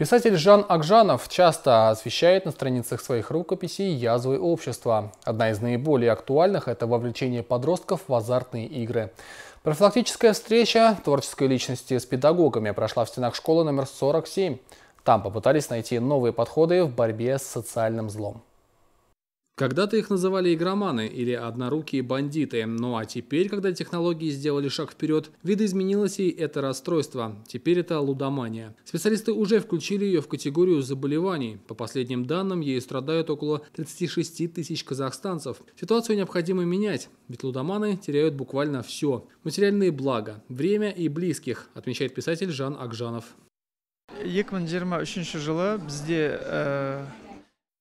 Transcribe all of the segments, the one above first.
Писатель Жан Акжанов часто освещает на страницах своих рукописей язвы общества. Одна из наиболее актуальных – это вовлечение подростков в азартные игры. Профилактическая встреча творческой личности с педагогами прошла в стенах школы номер 47. Там попытались найти новые подходы в борьбе с социальным злом. Когда-то их называли игроманы или однорукие бандиты, ну а теперь, когда технологии сделали шаг вперед, видоизменилось и это расстройство. Теперь это лудомания. Специалисты уже включили ее в категорию заболеваний. По последним данным, ей страдают около 36 тысяч казахстанцев. Ситуацию необходимо менять, ведь лудоманы теряют буквально все. Материальные блага, время и близких, отмечает писатель Жан Акжанов. 2023 жылы бізде э,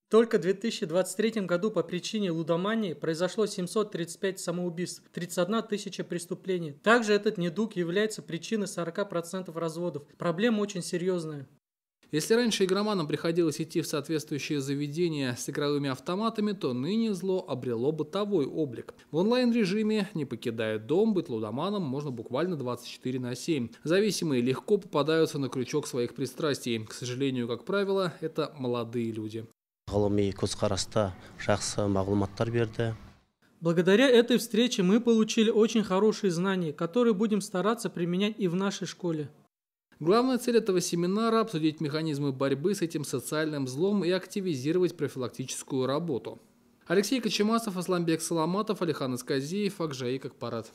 только в 2023 году по причине лудомании произошло 735 самоубийств, 31 тысяча преступлений. Также этот недуг является причиной 40% разводов. Проблема очень серьезная. Если раньше игроманам приходилось идти в соответствующие заведения с игровыми автоматами, то ныне зло обрело бытовой облик. В онлайн-режиме, не покидая дом, быть лудоманом можно буквально 24 на 7. Зависимые легко попадаются на крючок своих пристрастий. К сожалению, как правило, это молодые люди ғылыми көзқараста жақсы мағлұматтар берді Благодаря этой встрече мы получили очень хорошие знания, которые будем стараться применять и в нашей школе. Главная цель этого семинара – обсудить механизмы борьбы с этим социальным злом и активизировать профилактическую работу. Алексей Кочемасов, Асламбек Саламатов, Алихан Исказиев, Акжаи Акпарат.